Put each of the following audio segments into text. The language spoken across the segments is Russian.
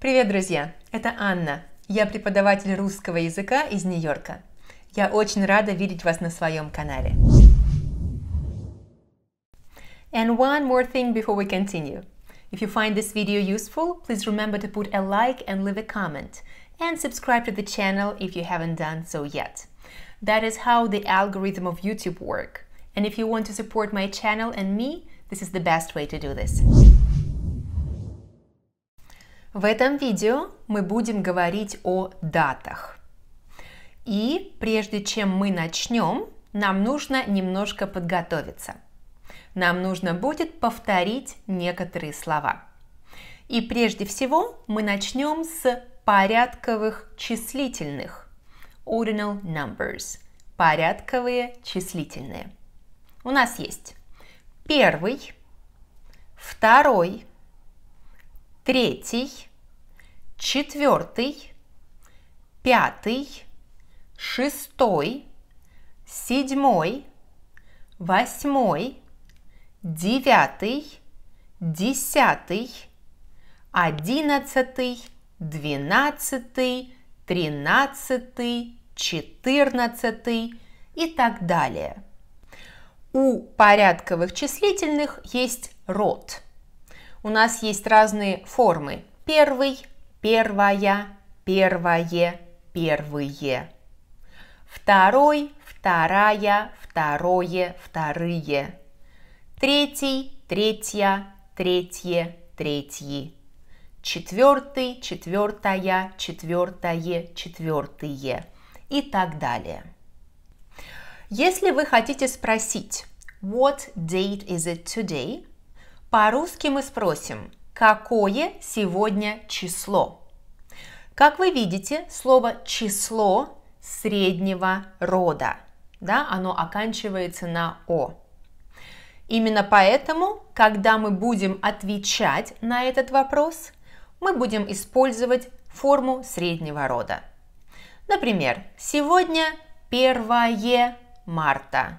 Привет, друзья! Это Анна. Я преподаватель русского языка из Нью-Йорка. Я очень рада видеть вас на своем канале. And one more thing before we continue. If you find this video useful, please remember to put a like and leave a comment. And subscribe to the channel if you haven't done so yet. That is how the algorithm of YouTube work. And if you want to support my channel and me, this is the best way to do this. В этом видео мы будем говорить о датах. И прежде чем мы начнем, нам нужно немножко подготовиться. Нам нужно будет повторить некоторые слова. И прежде всего мы начнем с порядковых числительных. Ordinal numbers. Порядковые числительные. У нас есть первый, второй, третий, четвертый, пятый, шестой, седьмой, восьмой, девятый, десятый, одиннадцатый, двенадцатый, тринадцатый, четырнадцатый и так далее. У порядковых числительных есть род. У нас есть разные формы. Первый, первая, первое, первые. Второй, вторая, второе, вторые. Третий, третья, третье, третьи. Четвертый, четвертая, четвертое, четвертые. И так далее. Если вы хотите спросить What date is it today? По-русски мы спросим – Какое сегодня число? Как вы видите, слово число среднего рода, да, оно оканчивается на о. Именно поэтому, когда мы будем отвечать на этот вопрос, мы будем использовать форму среднего рода. Например, сегодня 1 марта,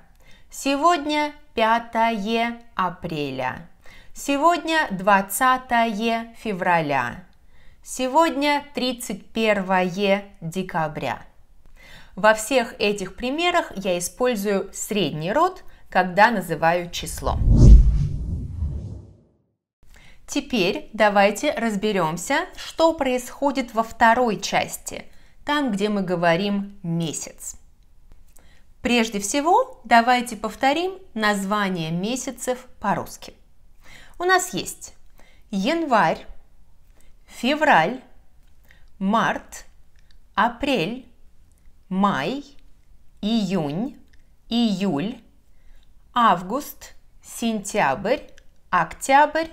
сегодня 5 апреля, Сегодня 20 февраля. Сегодня 31 декабря. Во всех этих примерах я использую средний род, когда называю число. Теперь давайте разберемся, что происходит во второй части, там, где мы говорим месяц. Прежде всего, давайте повторим название месяцев по-русски у нас есть январь, февраль, март, апрель, май, июнь, июль, август, сентябрь, октябрь,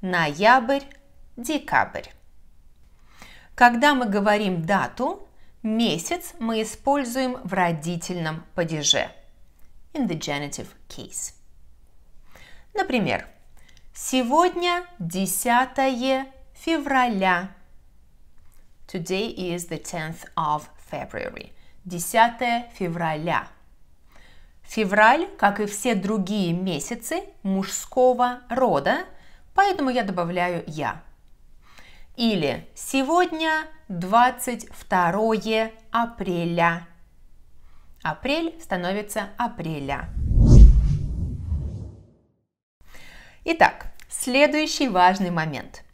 ноябрь, декабрь. Когда мы говорим дату, месяц мы используем в родительном падеже. In the genitive case. Например, Сегодня 10 февраля. Today is the 10th of February. 10 февраля. Февраль, как и все другие месяцы, мужского рода, поэтому я добавляю «я». Или сегодня 22 апреля. Апрель становится апреля. Итак, следующий важный момент.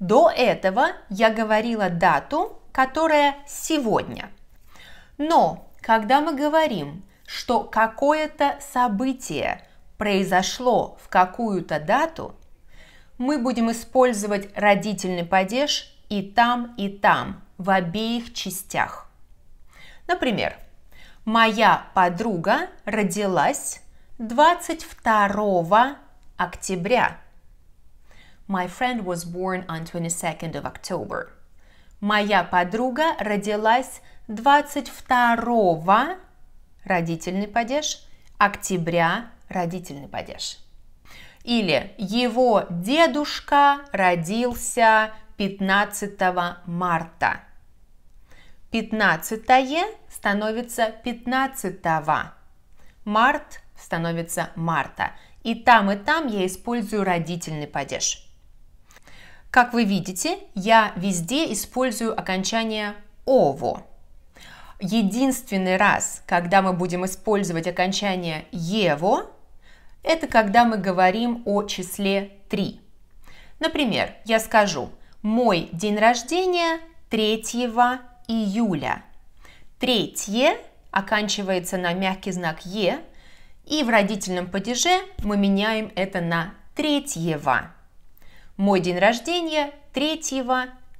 До этого я говорила дату, которая сегодня. Но когда мы говорим, что какое-то событие произошло в какую-то дату, мы будем использовать родительный падеж и там, и там, в обеих частях. Например, моя подруга родилась 22 октября. My friend was born on 22nd of October. Моя подруга родилась 22 родительный падеж, октября родительный падеж. Или его дедушка родился 15 марта. 15 становится 15. Март становится марта. И там, и там я использую родительный падеж. Как вы видите, я везде использую окончание «ово». Единственный раз, когда мы будем использовать окончание «ево», это когда мы говорим о числе 3. Например, я скажу «Мой день рождения 3 июля». Третье оканчивается на мягкий знак «е», и в родительном падеже мы меняем это на третьего. Мой день рождения 3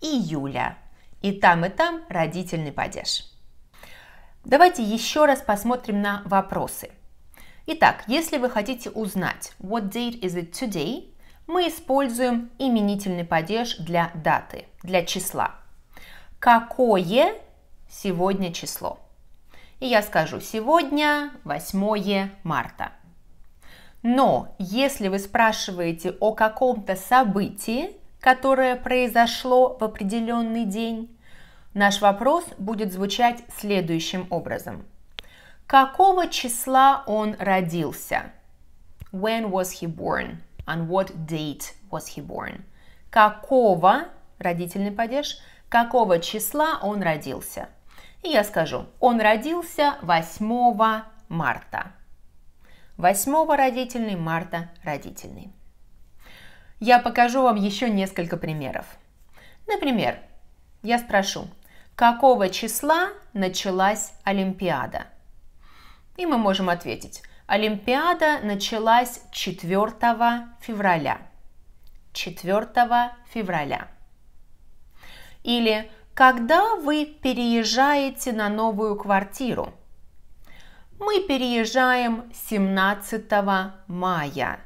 июля. И там, и там родительный падеж. Давайте еще раз посмотрим на вопросы. Итак, если вы хотите узнать what date is it today, мы используем именительный падеж для даты, для числа. Какое сегодня число? и я скажу сегодня 8 марта. Но если вы спрашиваете о каком-то событии, которое произошло в определенный день, наш вопрос будет звучать следующим образом. Какого числа он родился? When was he born? On what date was he born? Какого, родительный падеж, какого числа он родился? И я скажу, он родился 8 марта. 8 родительный, марта родительный. Я покажу вам еще несколько примеров. Например, я спрошу, какого числа началась Олимпиада? И мы можем ответить, Олимпиада началась 4 февраля. 4 февраля. Или когда вы переезжаете на новую квартиру? Мы переезжаем 17 мая.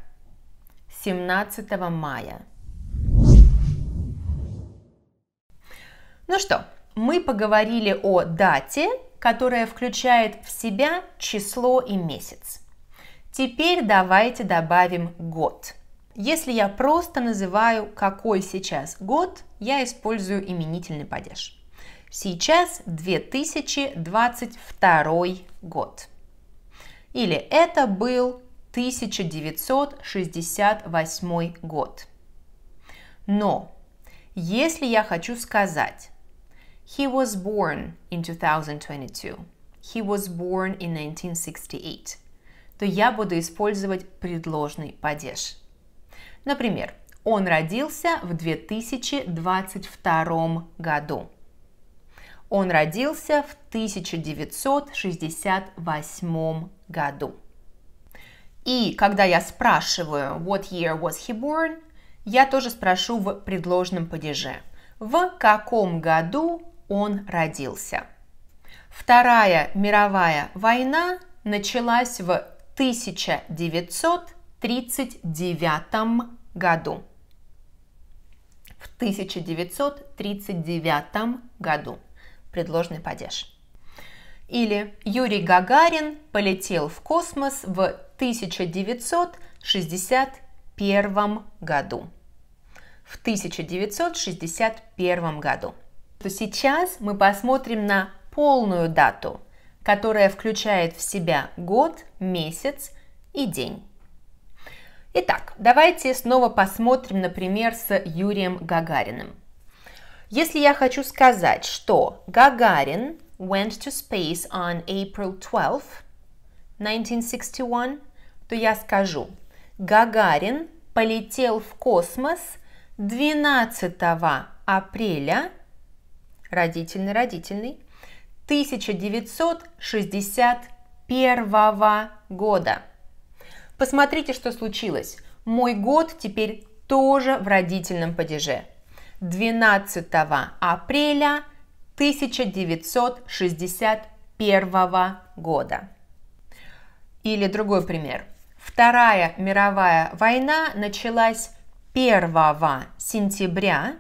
17 мая. Ну что, мы поговорили о дате, которая включает в себя число и месяц. Теперь давайте добавим год – если я просто называю, какой сейчас год, я использую именительный падеж. Сейчас 2022 год. Или это был 1968 год. Но если я хочу сказать He was born in 2022, he was born in 1968, то я буду использовать предложный падеж – Например, он родился в 2022 году. Он родился в 1968 году. И когда я спрашиваю what year was he born, я тоже спрошу в предложенном падеже. В каком году он родился? Вторая мировая война началась в 1939 году. В 1939 году предложенный падеж. Или Юрий Гагарин полетел в космос в 1961 году. В 1961 году. То сейчас мы посмотрим на полную дату, которая включает в себя год, месяц и день. Итак, давайте снова посмотрим, например, с Юрием Гагариным. Если я хочу сказать, что Гагарин went to space on April 12, 1961, то я скажу Гагарин полетел в космос 12 апреля, родительный, родительный, 1961 года. Посмотрите, что случилось. Мой год теперь тоже в родительном падеже. 12 апреля 1961 года. Или другой пример. Вторая мировая война началась 1 сентября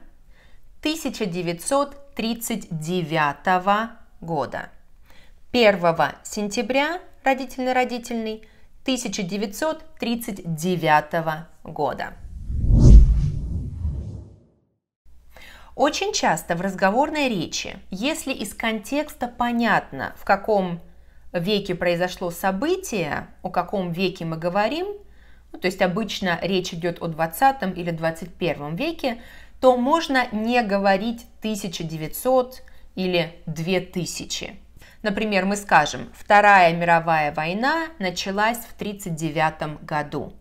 1939 года. 1 сентября родительный-родительный 1939 года. Очень часто в разговорной речи, если из контекста понятно, в каком веке произошло событие, о каком веке мы говорим, ну, то есть обычно речь идет о 20 или 21 веке, то можно не говорить 1900 или 2000. Например, мы скажем, Вторая мировая война началась в 1939 году.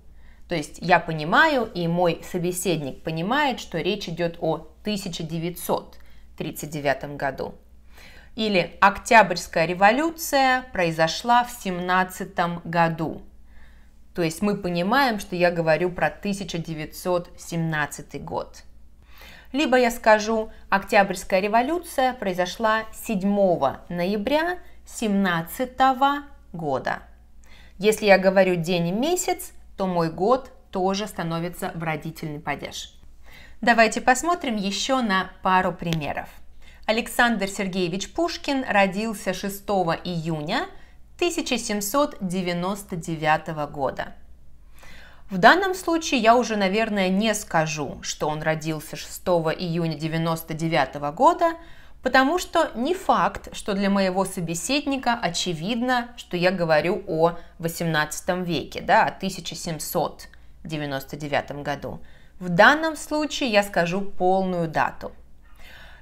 То есть я понимаю, и мой собеседник понимает, что речь идет о 1939 году. Или Октябрьская революция произошла в 17 году. То есть мы понимаем, что я говорю про 1917 год. Либо я скажу, Октябрьская революция произошла 7 ноября 17 года. Если я говорю день и месяц, то мой год тоже становится в родительный падеж. Давайте посмотрим еще на пару примеров. Александр Сергеевич Пушкин родился 6 июня 1799 года. В данном случае я уже, наверное, не скажу, что он родился 6 июня 99 -го года, потому что не факт, что для моего собеседника очевидно, что я говорю о 18 веке, да, о 1799 году. В данном случае я скажу полную дату.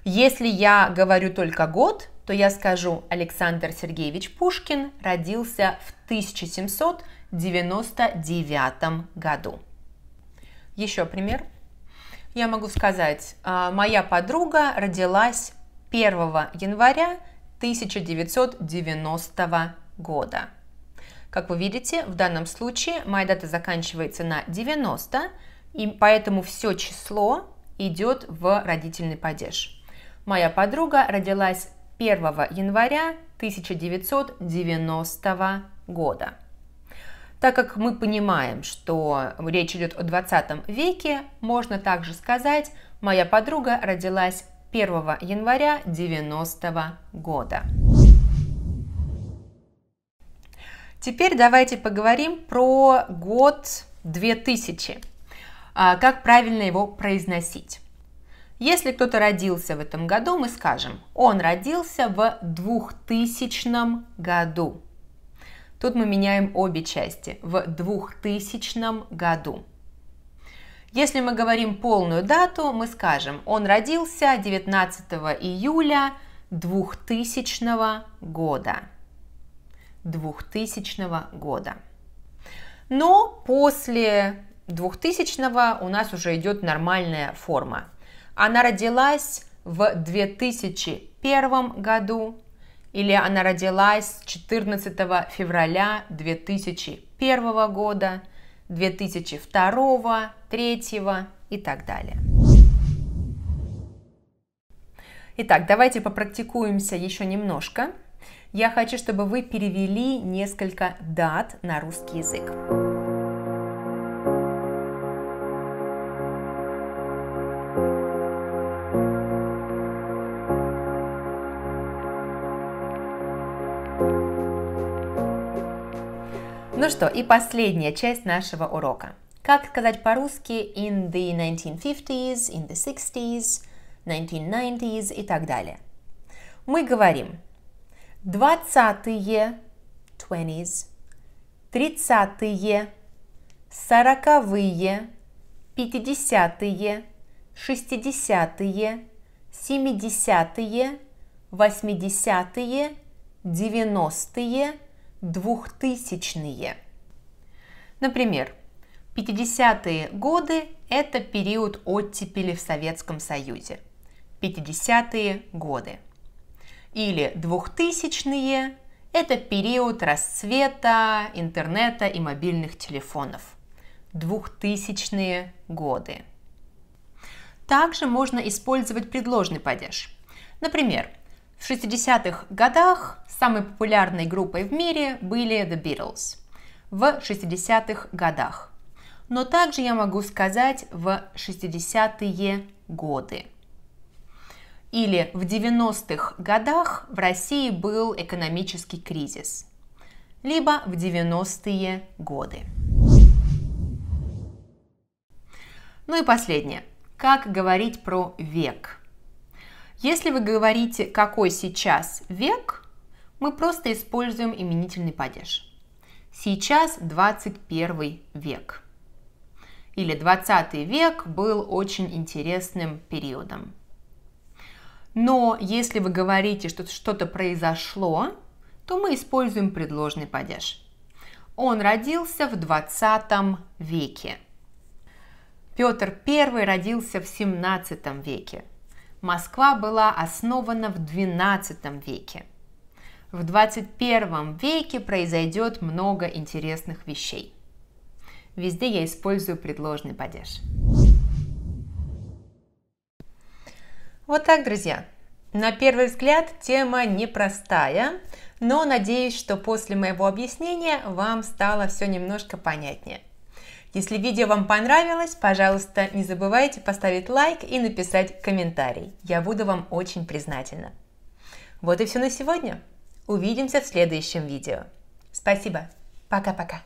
Если я говорю только год, то я скажу Александр Сергеевич Пушкин родился в 1700 99 году. Еще пример. Я могу сказать, а, моя подруга родилась 1 января 1990 года. Как вы видите, в данном случае моя дата заканчивается на 90, и поэтому все число идет в родительный падеж. Моя подруга родилась 1 января 1990 года. Так как мы понимаем, что речь идет о 20 веке, можно также сказать, моя подруга родилась 1 января 90 года. Теперь давайте поговорим про год 2000, а, как правильно его произносить. Если кто-то родился в этом году, мы скажем, он родился в 2000 году. Тут мы меняем обе части в 2000 году. Если мы говорим полную дату, мы скажем, он родился 19 июля 2000 года. 2000 года. Но после 2000 у нас уже идет нормальная форма. Она родилась в 2001 году, или она родилась 14 февраля 2001 года, 2002, 3 и так далее. Итак, давайте попрактикуемся еще немножко. Я хочу, чтобы вы перевели несколько дат на русский язык. Ну что, и последняя часть нашего урока. Как сказать по-русски in the 1950s, in the 60s, 1990s и так далее. Мы говорим 20-е, 20s, 30-е, 40-е, 50-е, 60-е, 70-е, 80-е, 90-е, двухтысячные. Например, 50-е годы – это период оттепели в Советском Союзе. 50-е годы. Или 2000-е – это период расцвета интернета и мобильных телефонов. 2000-е годы. Также можно использовать предложный падеж. Например, в 60-х годах самой популярной группой в мире были The Beatles в 60-х годах. Но также я могу сказать в 60-е годы. Или в 90-х годах в России был экономический кризис. Либо в 90-е годы. Ну и последнее. Как говорить про век? Если вы говорите, какой сейчас век, мы просто используем именительный падеж. Сейчас 21 век. Или 20 век был очень интересным периодом. Но если вы говорите, что что-то произошло, то мы используем предложный падеж. Он родился в 20 веке. Петр I родился в 17 веке. Москва была основана в XII веке. В 21 веке произойдет много интересных вещей. Везде я использую предложный падеж. Вот так, друзья. На первый взгляд тема непростая, но надеюсь, что после моего объяснения вам стало все немножко понятнее. Если видео вам понравилось, пожалуйста, не забывайте поставить лайк и написать комментарий. Я буду вам очень признательна. Вот и все на сегодня. Увидимся в следующем видео. Спасибо. Пока-пока.